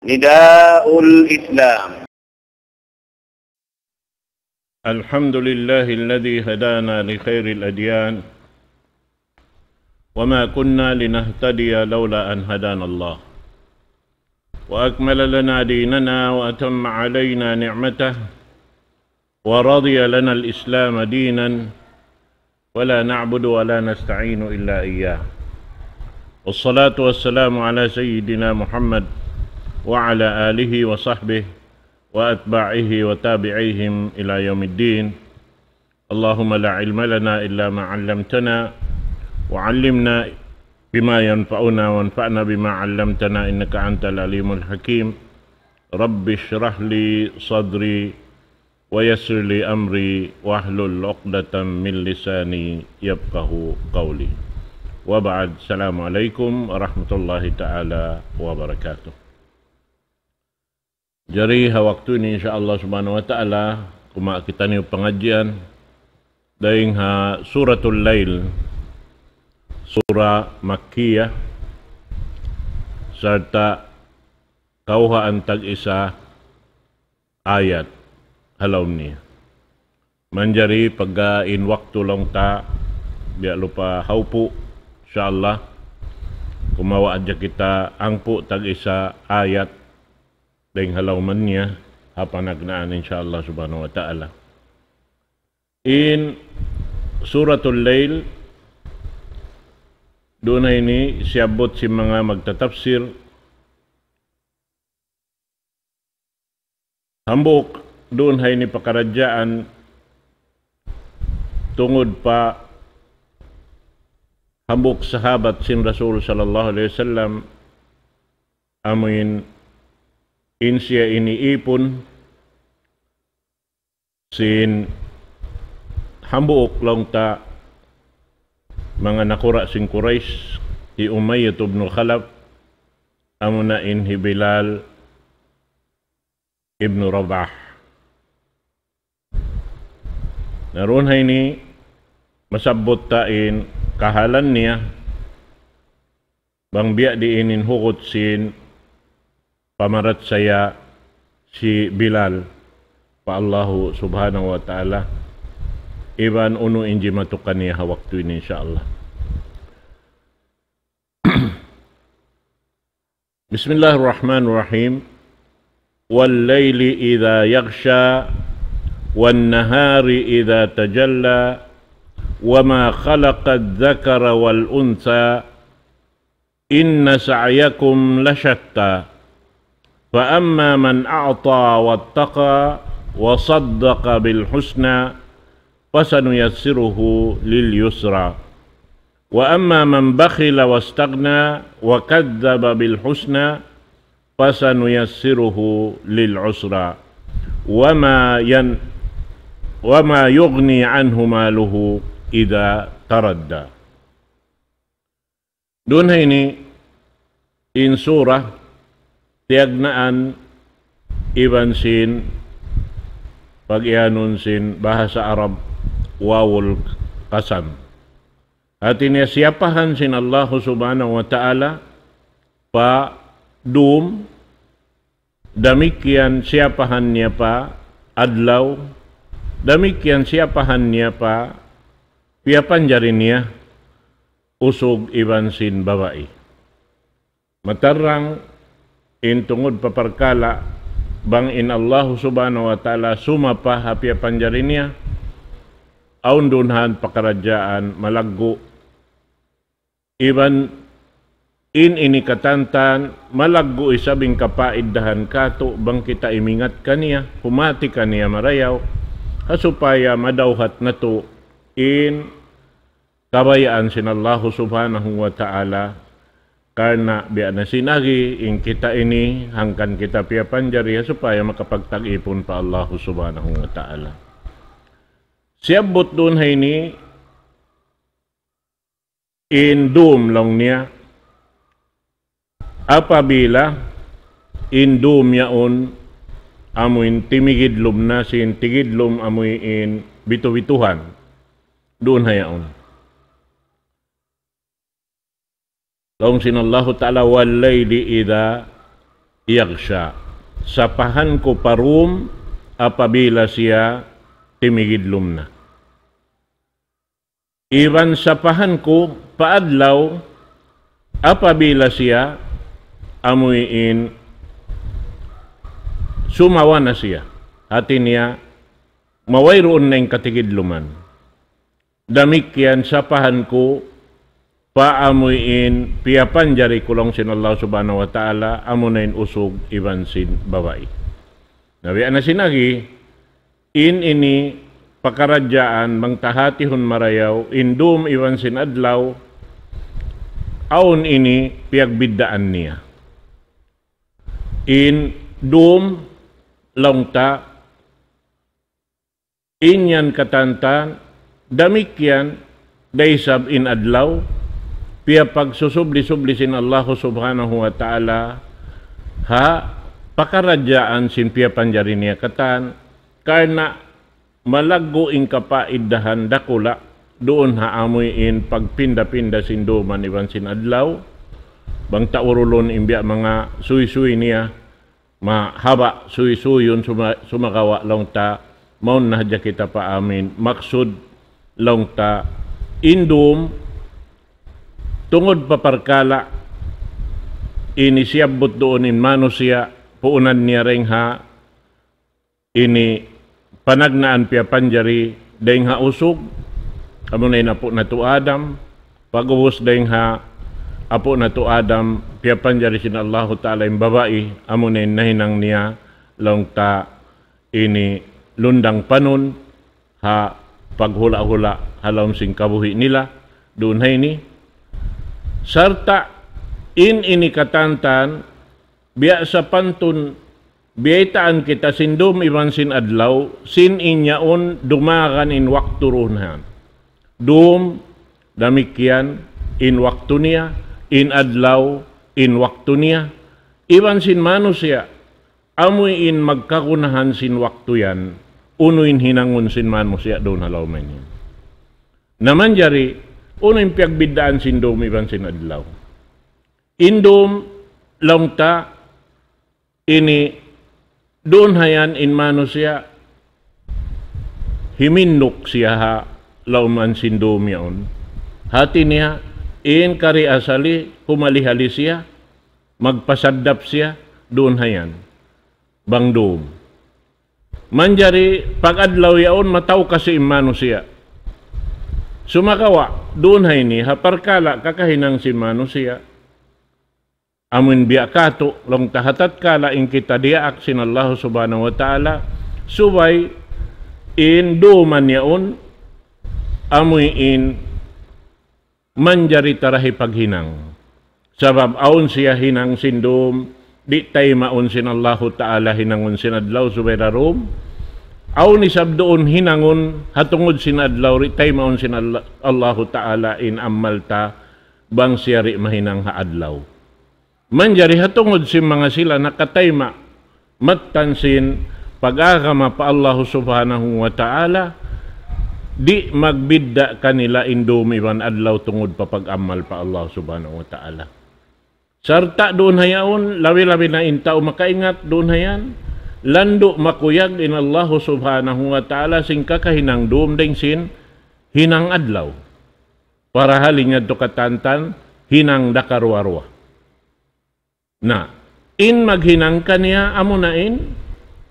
نداء الإسلام الحمد لله الذي هدانا لخير الأديان وما كنا لنهتدي لولا أن هدانا الله وأكمل لنا ديننا وأتم علينا نعمته ورضي لنا الإسلام دينا ولا نعبد ولا نستعين إلا إياه والصلاة والسلام على سيدنا محمد وعلى آله وصحبه وأتباعه وتابعيهم إلى يوم الدين اللهم لا علم لنا إلا ما علمتنا وعلمنا بما ينفعنا وانفعنا بما علمتنا إنك أنت العليم الحكيم رب اشرح لي صدري ويسر لي أمري واحلل عقدة من لساني يبقه قولي وبعد السلام عليكم ورحمة الله تعالى وبركاته Jari waktu ini insyaAllah subhanahu wa ta'ala Kuma kita ni pengajian Daing ha suratul lail Surah makkiyah Serta Kauha antag isa Ayat Halau ni Menjari pegain waktu long ta Biar lupa haupu InsyaAllah Kuma wa ajak kita angpu tag isa Ayat daing halaw man niya hapa nagnaan inshallah subhanahu wa ta'ala in suratul layl, doon ay ni siyabot si mga magtatafsir hambok doon ay ini pakaradyaan tungod pa hambok sahabat sin Rasul sallallahu alaihi wasallam amin in siya iniipon sin hambuok lang ta mga nakura sing Quraysh ti Umayyad ibn Khalaf amo na in Hibilal ibn Rabah naroon hay ni masabot tain kahalan niya bang biya inin hukot sin pamarat saya si Bilal pa Allahu subhanahu wa ta'ala iban unu inji ha waktu ini insyaallah Bismillahirrahmanirrahim wal laili idza yaghsha wan nahari idza tajalla وما خلق الذكر والأنثى إن سعيكم لشتى فأما من أعطى واتقى وصدق بالحسنى فسنيسره لليسرى وأما من بخل واستغنى وكذب بالحسنى فسنيسره للعسرى وما ين وما يغني عنه ماله إذا تردى دون هيني إن سورة tiagnaan iban sin pagianun sin bahasa Arab wawul kasam. Atinya siapahan sin Allah subhanahu wa ta'ala pa dum demikian siapahannya pa adlau demikian siapahannya pa pia panjarinia usug iban sin babai. Matarang intungod paparkala bang in Allah subhanahu wa ta'ala sumapa hapia hapya panjarinya aun dunhan pakarajaan malaggo iban in ini katantan malaggo isabing kapaiddahan kato bang kita imingat kaniya humati kaniya marayaw hasupaya madawhat nato in kabayaan sinallahu subhanahu wa ta'ala karna biya na sinagi ing kita ini hangkan kita piya panjariya supaya makapagtag-ipon pa Allah subhanahu wa ta'ala. Siyabot doon hay ni indum lang niya apabila indum yaon amuin timigidlom na sin tigidlom amuin bitubituhan doon hayaon. Daong sinallahu ta'ala walayli ida yagsha. Sapahan ko parum apabila siya timigidlum na. Iban sapahan ko paadlaw apabila siya amuiin sumawa na siya. Hati niya mawayroon na yung katigidluman. Damik yan sapahan ko paamuin piapan jari kulong sin Allah subhanahu wa ta'ala amunain usog iban sin babae. Nabi na sinagi, in ini pakaradyaan mangtahatihon marayaw indum iban sin adlaw aun ini piagbiddaan niya. In dum longta inyan katantan damikyan daysab in adlaw Piya pagsusubli subli sin Allah subhanahu wa ta'ala ha pakarajaan sin piya panjariniya katan karena malago ing kapaiddahan dakula doon haamoy in pagpinda-pinda sin duman iban sin adlaw bang taurulon imbiya mga suy-suy niya mahaba suy-suyon suma, sumakawa lang ta maun na kita pa amin maksud lang ta indum tungod paparkala ini siya doon in mano siya puunan niya ring ha ini panagnaan piya panjari deng ha usog amo na ina po na tu adam pagubos deng ha apo na tu adam piya panjari sin Allahu taala in babae amo na nahinang niya long ta ini lundang panon ha paghula-hula halom sing kabuhi nila doon ha ini serta in inikatantan biya biasa pantun biyaitaan kita sindum iman sin adlaw sin inyaon dumakan in wakturunhan. Dum damikyan in waktu niya in adlaw in waktu niya iban sin manusia amoy in magkakunahan sin waktu yan unuin hinangun sin manusia doon halaw men Naman jari Uno yung piagbidaan sindom iban sinadlaw. Indom longta ini doon hayan in mano siya himinok siya ha lauman sindomion. Hati niya, in kari asali, humalihali siya, magpasadap siya, doon hayan. Bangdom. Manjari, pag adlaw yaon, mataw kasi imano siya. Sumakawa, doon hay ni haparkala kakahinang si manusia. Amin biyakato, long tahatat kala in kita diaak Allah subhanahu wa ta'ala, subay in duman yaon, amoy in manjari tarahi paghinang. Sabab aun siya hinang sindom, di tayo sin sinallahu ta'ala hinangon sinadlaw subay rarom, aw ni sabdoon hinangon hatungod sinadlaw ri tay maon sin Allahu Taala in ammalta bang siyari mahinang haadlaw manjari hatungod si mga sila nakatayma mattansin pag-agama pa Allah subhanahu wa ta'ala di magbidda kanila indumi man adlaw tungod pa pag-amal pa Allah subhanahu wa ta'ala sarta doon hayaon lawi-lawi na intao makaingat doon hayan lando makuyag in Allah subhanahu wa ta'ala sing kakahinang dumdeng sin hinang adlaw para halin nga katantan hinang dakarwarwa na in maghinang kaniya amunain,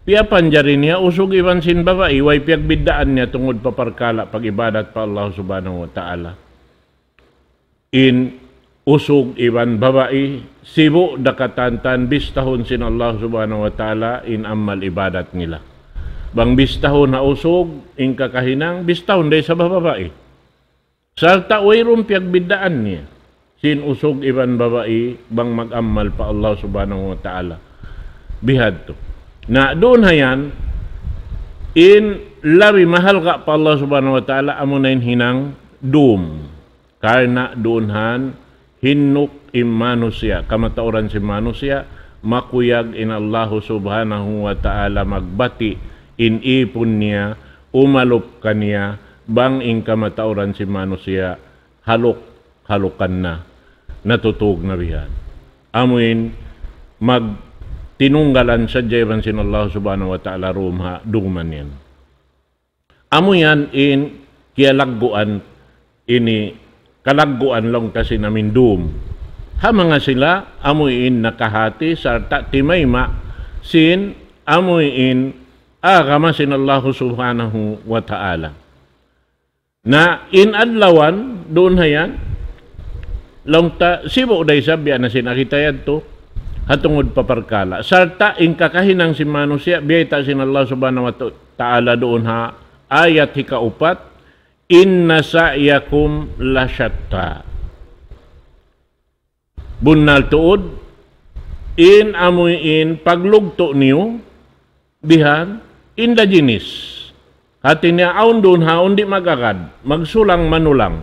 na in niya usog iwan sin baba iway way bidaan niya tungod paparkala pag ibadat pa Allah subhanahu wa ta'ala in usung iban babae sibuk dakatantan bis tahun sin Allah Subhanahu wa taala in amal ibadat nila bang bis tahun na usog in kakahinang bis tahun day sa babae salta wayrum piag bidaan niya sin usog iban babae bang magammal pa Allah Subhanahu wa taala bihad to na doon hayan in labi mahal ka pa Allah Subhanahu wa taala amo na hinang doom karena doon han hinuk imanusya kamatauran si manusya makuyag in Allahu subhanahu wa ta'ala magbati in ipon niya umalop kaniya bang in kamatauran si manusya halok halukan na natutog na bihan amuin mag tinunggalan sa Jevan sin Allah subhanahu wa ta'ala rumha dugman yan amuyan in kialagguan ini kalagguan long ta sinamindum. doom. Hamang nga sila amuin nakahati sarta timayma sin amuin agama sin Allah subhanahu wa ta'ala. Na inadlawan doon hayan long ta sibo day sabi na sinakitayan to hatungod paparkala. Sarta in kakahinang si manusia biyay ta sin Allah subhanahu wa ta'ala doon ha ayat hikaupat inna sa'yakum la lasyatta bunnal tuod in amuin paglugto niyo bihan inda jinis hati niya aun dun ha undi magagad magsulang manulang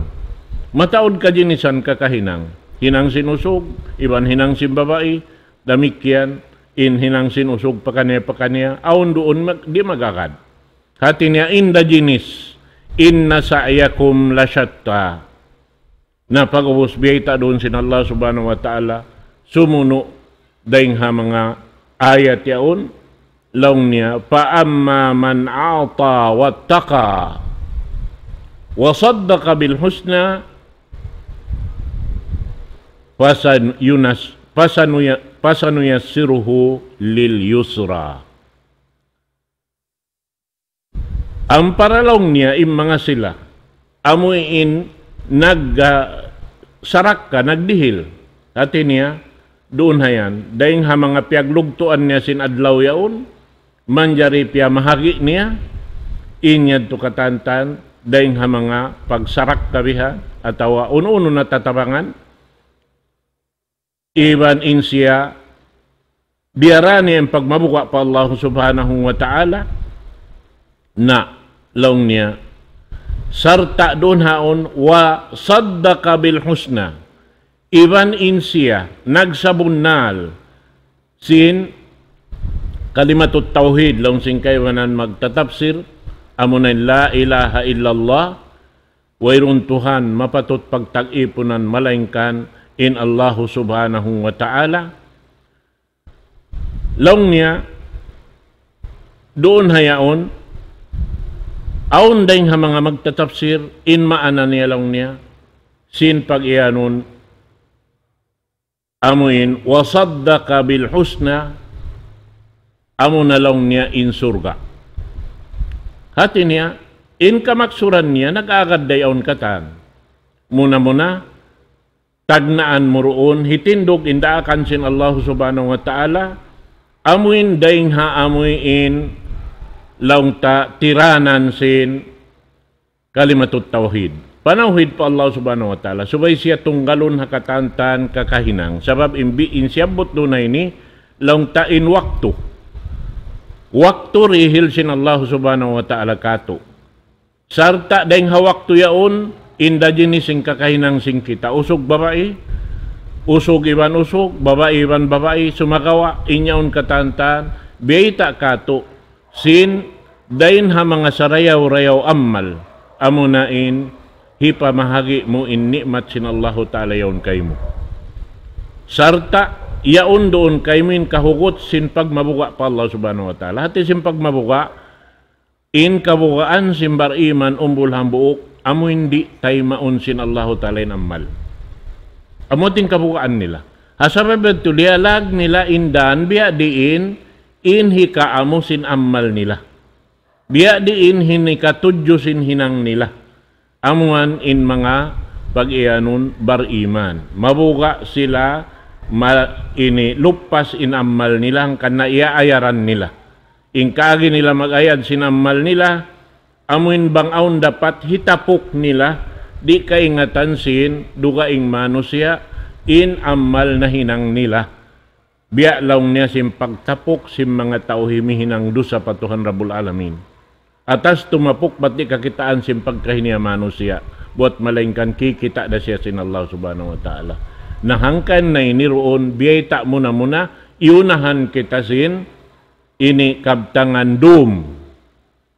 mataod ka jinisan kakahinang hinang sinusog iban hinang simbabai damikyan in hinang sinusog pakanya pakanya aun doon mag, di magagad hati niya inda jinis inna sa'yakum lashatta na pagubos biay ta doon sin Allah subhanahu wa ta'ala sumuno daing ha mga ayat yaon laung niya fa amma man a'ta wattaqa wa saddaqa bil husna fasan yunas fasanu ya fasanu yasiruhu lil yusra Ang paralong niya, im mga sila, amuin, nag, sarak ka, nagdihil. Ati niya, doon hayan, dahing ha mga piaglugtuan niya sin adlaw yaon, manjari pia mahagi niya, inyad to katantan, dahing ha mga pagsarak kabiha, atawa uno-uno na tatapangan, iban in siya, biarani ang pagmabuka pa Allah subhanahu wa ta'ala, na laong niya sarta doon haon wa saddaka bil husna iban insiya nagsabunnal sin kalimatut tauhid laong sing kay wanan magtatafsir amo na la ilaha illallah wayrun tuhan mapatut pagtag-ipunan malaingkan in Allahu subhanahu wa ta'ala laong niya doon hayaon aun dahing ha mga magtatapsir, in maana niya lang niya, sin pag iyanon, amuin, wasadda ka bil husna, amo na lang niya insurga. Hati niya, in kamaksuran niya, nag-agad dayon katan. Muna-muna, tagnaan mo roon, hitindog indaakan sin Allah subhanahu wa ta'ala, amuin dahing ha amuin laungta tiranan sin kalimatut tauhid. Panauhid pa Allah subhanahu wa ta'ala. Subay siya tunggalon hakatantan kakahinang. Sabab imbi insyabot doon na ini in waktu. Waktu rihil sin Allah subhanahu wa ta'ala kato. Sarta deng hawaktu yaon inda jenis sing kakahinang sing kita. Usog babae, usog iban usog, babae iban babae, sumakawa, inyaon katantan, biyay ta kato, Sin dain ha mga sarayaw-rayaw ammal amunain mahagi mo in nikmat sin Allahu ta'ala yaon kay mo. Sarta yaon doon kay min kahugot sin pagmabuga pa Allah subhanahu wa ta'ala. Hati sin pagmabuga in kabukaan sin bariman umbul hambuok amo hindi tay maun sin Allahu ta'ala in ammal. Amo tin kabugaan nila. Hasabab tulialag nila indan biya diin inhi kaamusin ammal nila. Biya diin hinikatudyusin hinang nila. Amuan in mga pag-iyanon bar iman. Mabuga sila ma, ini lupas ammal nila ang kanaiaayaran nila. Ingkagi nila magayad sinammal nila, amuin bang aun dapat hitapok nila, di kaingatan sin duga ing manusia in ammal na hinang nila biya laong niya sim pagtapok sim mga tao himihinang dusa patuhan rabul alamin. Atas tumapok pati kakitaan sim pagkahiniya manusia buat malengkan kikita na siya sin Allah subhanahu wa ta'ala. Nahangkan na iniroon biyay tak muna muna iunahan kita sin ini kabtangan dum.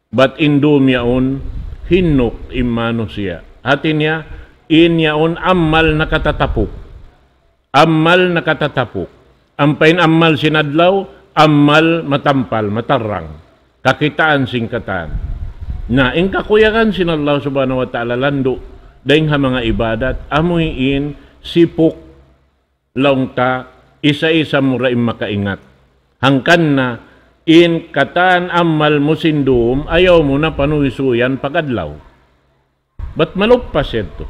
Bat indum yaon hinok imanusia. Hati niya, in yaon amal nakatatapok. Amal nakatatapok Ampain ammal sinadlaw, ammal matampal, matarang. Kakitaan singkatan. Na ingkakuyakan sinadlaw subhanahu wa ta'ala lando, daing ha mga ibadat, amuyin sipok longta, isa-isa mura makaingat. Hangkan na in katan ammal musindum, ayaw mo na panuwisuyan pagadlaw. Ba't malugpas ito?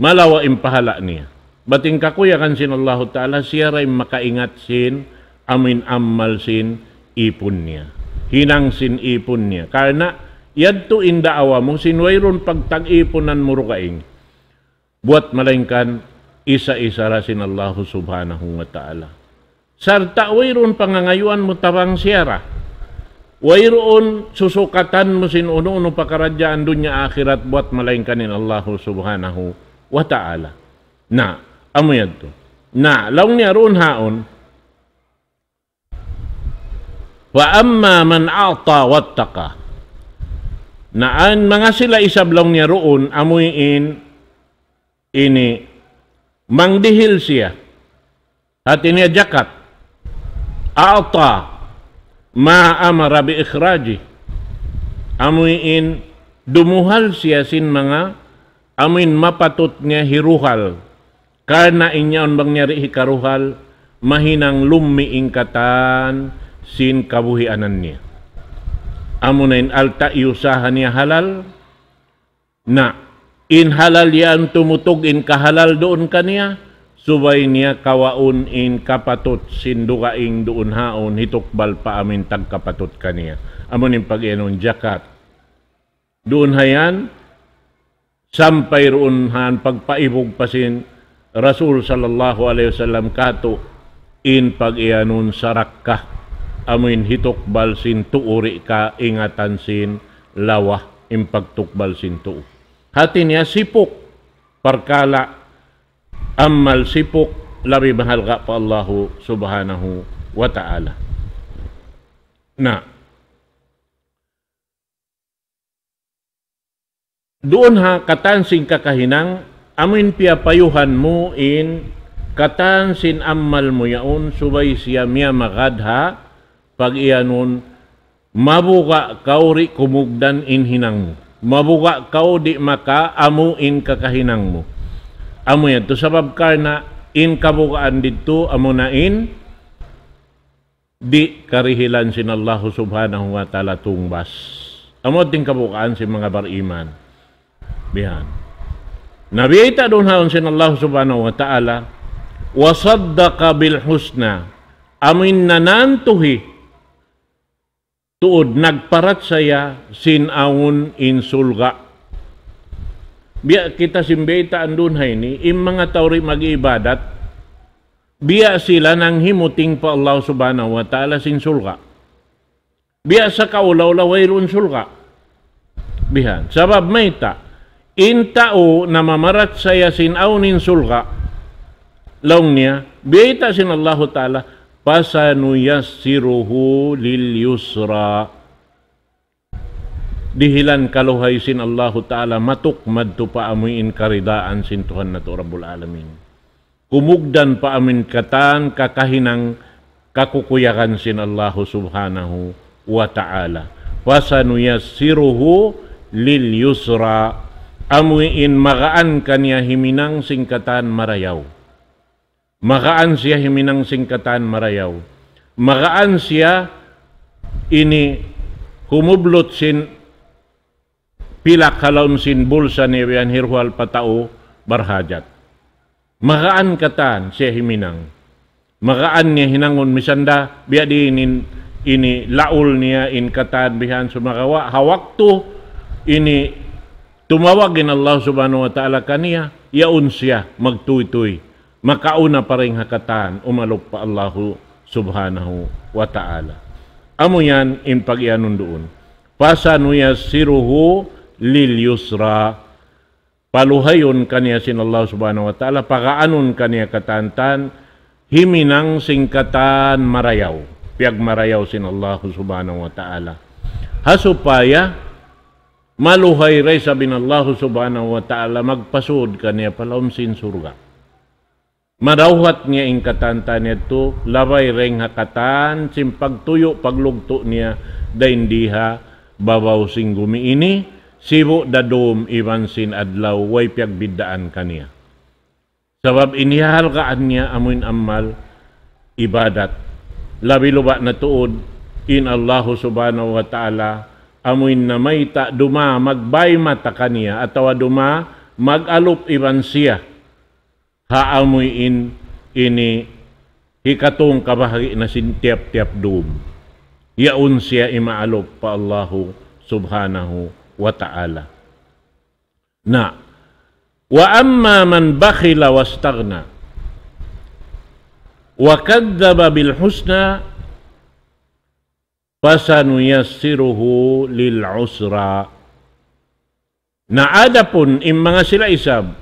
Malawa impahala niya. Bating kakuyakan sin Allah Ta'ala, siya ray makaingat sin, amin ammal sin, ipon niya. Hinang sin ipon niya. Karena, yadto inda awamo, sinwayron pagtag-iponan mo rukaing. Buat malengkan, isa-isa ra sin Allah Subhanahu wa Ta'ala. Sarta wayron pangangayuan mo tabang siyara. Wayroon susukatan mo sin uno-uno pakaradyaan dunya akhirat buat malain kanin Allah subhanahu wa ta'ala. Na, amo yadto na laung ni arun haon wa amma man a'ta wattaqa na an mangasila lah isab laung ni arun amuin ini mangdihil siya hati ni jakat a'ta ma amara bi ikhraji amuin dumuhal siya sin mga amin mapatut niya hiruhal karna inyaon bang nyari hikaruhal, mahinang lumiingkatan sin kabuhianan niya. Amo na alta iusahan niya halal, na in halal yan tumutog in kahalal doon kaniya, subay niya kawaun in kapatot sindukaing doon haon hitukbal pa amin tag tagkapatot kaniya. Amo nin pag jakat. Doon hayan, sampay roon han pagpaibog pasin Rasul sallallahu alaihi wasallam kato in pag ianon sarak ka amin hitukbal sin tuuri ka ingatan sin lawah in pagtukbal sin tuu. Hati niya sipok perkala amal sipok labi mahal ka pa Allahu subhanahu wa ta'ala. Na, doon ha katansing kakahinang amin payuhan mo in katan sin ammal mo yaon subay siya miya makadha pag iyanon mabuka kauri kumugdan in hinang mo mabuka kau di maka amu in kakahinang mo amo yan to sabab ka na in kabukaan didto amo na in di karihilan sin Allah subhanahu wa ta'ala tungbas amo ting kabukaan si mga bariman bihan Nabiita doon haon sin Allah subhanahu wa ta'ala wa saddaqa bil husna amin nanantuhi tuod nagparat saya sinawon insulga biya kita simbeta andun hay ini im mga tawri magiibadat biya sila nang himuting pa Allah subhanahu wa ta'ala sinsulga biya sa kaulaw-laway sulga bihan sabab may ta in tao na mamarat saya sin aunin sulga laong niya biyita sin Allah Ta'ala pasanuyassiruhu lil yusra dihilan kaluhay sin Allah Ta'ala matukmad to paamuin karidaan sin Tuhan na Rabbul Alamin kumugdan paamin katan kakahinang kakukuyakan sin Allah Subhanahu wa Ta'ala pasanuyassiruhu lil yusra amuin magaan kanya himinang singkatan marayaw. Magaan siya himinang singkatan marayaw. Magaan siya ini humublot sin pila kalaon sin bulsa ni Wian Hirwal Patao barhajat. Magaan katan siya himinang. Magaan niya hinangon misanda biya di ini laul niya in katan bihan sumagawa hawakto ini Tumawag in Allah subhanahu wa ta'ala kaniya, yaon siya magtuy Makauna pa rin hakataan, umalok pa Allahu subhanahu wa ta'ala. Amo yan in pagyanon doon. Pasanuya siruhu lil yusra. Paluhayon kaniya sin Allah subhanahu wa ta'ala, pagaanon kaniya katantan, himinang singkatan marayaw. Piag marayaw sin Allah subhanahu wa ta'ala. Hasupaya, Maluhay ray sabi ng Allah subhanahu wa ta'ala magpasod kaniya palaumsin surga. Marawhat niya ing katanta niya to, labay ring hakatan, simpagtuyo paglugto niya, daindiha, babaw sing gumiini, sibo dadom sin adlaw, way piagbidaan kaniya. Sabab inihal kaan niya amuin amal, ibadat. Labi luba na tuod, in Allah subhanahu wa ta'ala, amoy na may ta duma magbay mata kaniya atawa duma magalup iban siya ha amoy in ini hikatong kabahagi na sin tiap tiap dum yaun siya imaalup pa Allahu subhanahu wa ta'ala na wa amma man bakhila wastagna wa kadzdzaba bil husna fasanuyassiruhu lil usra. na Naadapon im mga sila isab,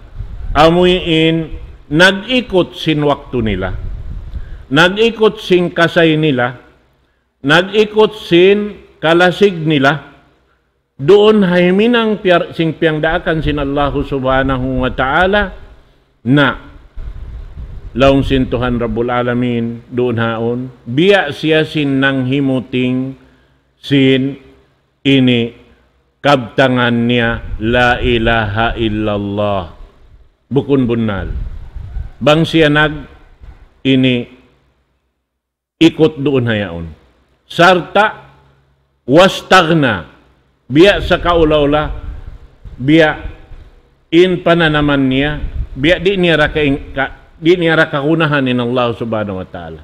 amuyin nag-ikot sin wakto nila. Nag-ikot sin kasay nila. Nag-ikot sin kalasig nila. Doon hayminang sing piyangdaakan sin Allahu subhanahu wa ta'ala na laong sintuhan Rabbul Alamin doon haon. Biya siya sinang himuting sin ini kabtangan niya la ilaha illallah bukun bunal bang siya nag ini ikot doon hayaon sarta wastagna biya sa kaulawla biya in pananaman niya biya di niya ra ka, di niya kakunahan ni Allah subhanahu wa ta'ala.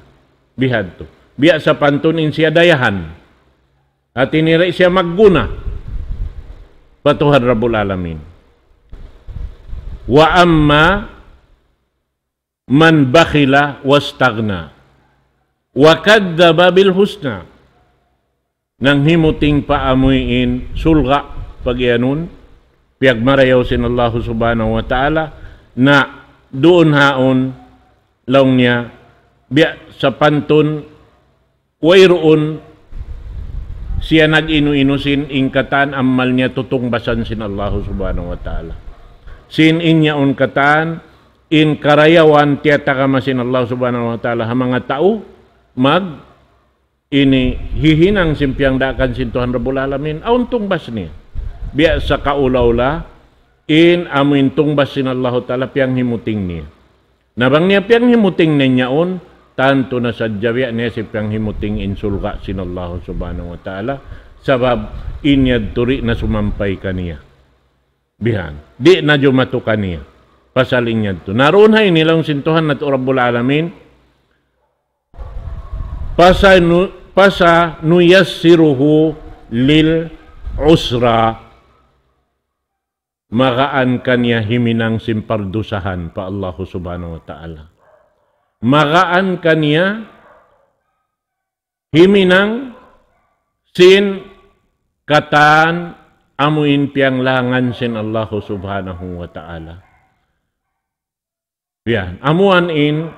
Bihadto. Biya sa pantunin siya dayahan. At inira siya magguna. Patuhan Rabbul Alamin. Wa amma man bakhila wastagna. Wa kadzaba bil husna. Nang himuting paamuin sulga pagyanun. Piyag marayaw sin Allah subhanahu wa ta'ala na doon haon laong niya biya sa panton wayroon siya nag-inu-inusin ingkatan ammal niya tutong sin Allah subhanahu wa ta'ala sin inya on katan in karayawan tiyata ka masin Allah subhanahu wa ta'ala ha mga tao mag ini hihinang simpiang dakan sintuhan Rabbul alamin auntong bas niya biya sa kaulaw la in amin tungba sinallahu ta'ala piyang himuting niya. Nabang niya piyang himuting ninyaon, tanto na sadyawi niya si piyang himuting in insulga sinallahu subhanahu wa ta'ala sabab inyad turi na sumampay niya. Bihan, di na jumato kaniya. Pasalin niya to. Naroon hay nilang sintuhan na Rabbul Alamin, pasa, nu, pasa nuyasiruhu lil usra magaan kanya himinang simpardusahan pa Allah subhanahu wa ta'ala. Magaan kanya himinang sin kataan amuin piang langan sin Allah subhanahu wa ta'ala. Yan. Amuan in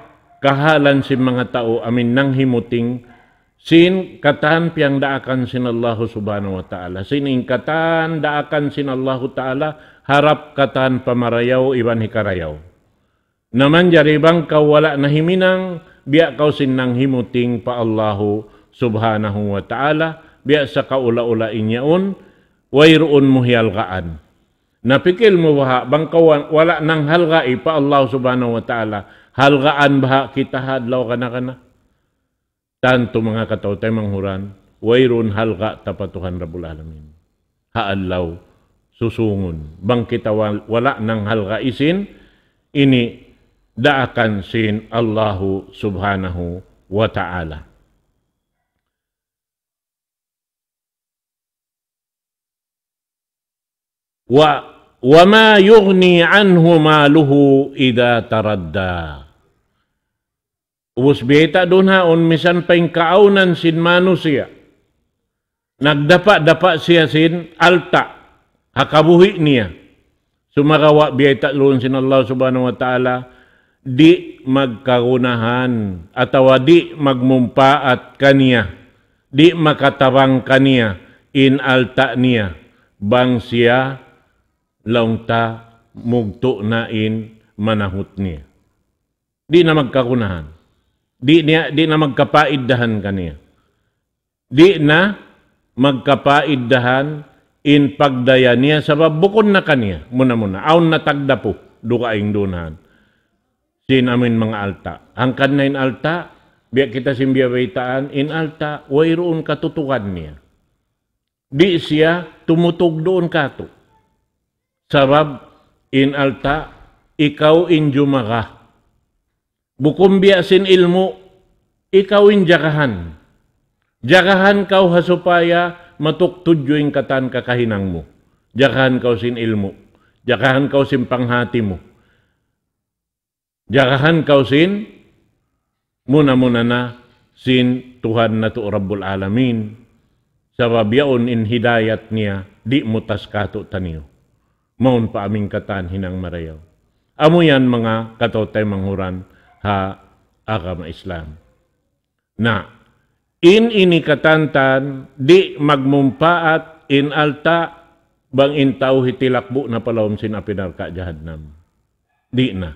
kahalan sin mga tao amin nang himuting sin kataan piang daakan sin Allah subhanahu wa ta'ala. Sin in katan daakan sin Allah ta'ala harap katan pamarayaw iban hikarayaw. Naman jaribang kau wala na himinang, biya kau sinang himuting pa Allahu subhanahu wa ta'ala, biya sa kaula-ula inyaon, wayroon mo hiyalgaan. Napikil mo baha, bang kau wala nang halgai pa Allah subhanahu wa ta'ala, halgaan baha kita hadlaw kana-kana. Tanto mga kataw tayo manghuran, wayroon halga tapatuhan Rabbul Alamin. Haallaw susungun bang kita wala nang hal raisin ini da akan sin Allahu subhanahu wa taala wa wa ma yughni anhu maluhu idza taradda Ubus beta dunha on misan pengkaunan sin manusia. Nagdapat-dapat siya sin alta hakabuhi niya. Sumagawa biyay tatlon sin Allah subhanahu wa ta'ala, di magkarunahan atawa di magmumpaat kaniya, di makatabang kaniya, inalta niya, bang siya laungta mugto na in manahot niya. Di na magkarunahan Di, niya, di na magkapaiddahan kaniya. Di na magkapaiddahan in pagdaya niya sa babukon na kaniya. Muna muna, aun na tagda po, dukaing dunahan. Sin amin mga alta. ang na in alta, biya kita simbiya baitaan, in alta, wayroon katutukan niya. Di siya tumutog doon kato. Sabab, in alta, ikaw in jumaka. Bukumbiya sin ilmo, ikaw in jakahan. Jakahan kau hasupaya, matuktudyo yung katan kakahinang mo. Jakahan kau sin ilmo. Jakahan kau sin panghati mo. Jakahan kau sin muna-muna na sin Tuhan na to Rabbul Alamin. Sabab babiyaon in hidayat niya, di mo taskato taniyo. Maun pa aming katan hinang marayaw. Amo yan mga katotay manghuran ha agama Islam. Na in inikatantan, di magmumpaat in alta, bang intaw hitilakbo na palawom sin apinarka jahannam. Di na.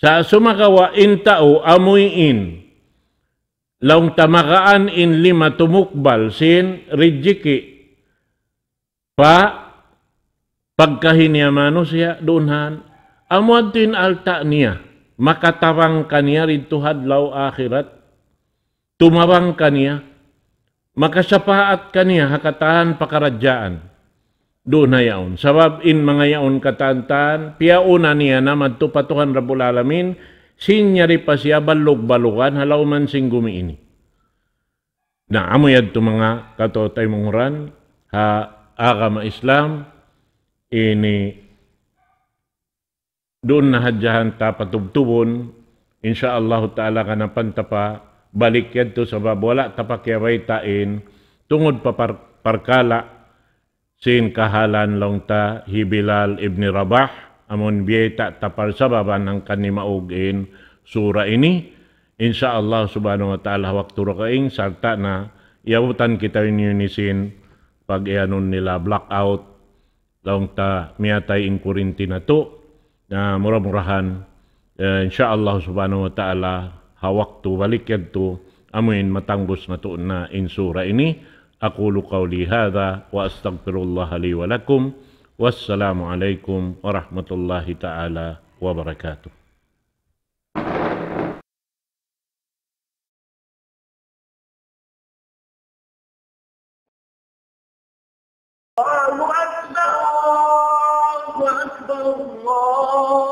Sa sumakawa in tao, amoy in. Laong tamakaan in lima tumukbal sin rejiki pa pagkahiniamano siya doonhan. Amwad tin alta niya, makatarang kaniya rituhad law akhirat tumawang kaniya, makasapaat kaniya hakataan pakaradyaan. Doon hayaon. Sabab in mga yaon katantaan, piyauna niya na madtupatuhan rabul alamin, sinyari pa siya balog-balukan, halaw man sing gumiini. Na amuyad to mga katotay mongran, ha agama Islam, ini doon na hadyahan insya Allah ta'ala ka napantapa, balikyad to sa babola wala tapakyawaytain, tungod paparkala, sin kahalan long ta, hibilal ibni Rabah, amon biyeta tapar sa baba ng kanimaugin sura ini, insyaallah subhanahu wa ta'ala waktu rakaing, sarta na, iabutan kita ninyo ni sin, pag ianon nila blackout, long ta miatay in kurinti na to, na murah-murahan, eh, insya subhanahu wa ta'ala, hawaktu walik yadtu amuin matangbus na tuun na in surah ini aku lukau lihada wa astagfirullah li walakum wassalamualaikum warahmatullahi ta'ala wabarakatuh الله أكبر الله أكبر الله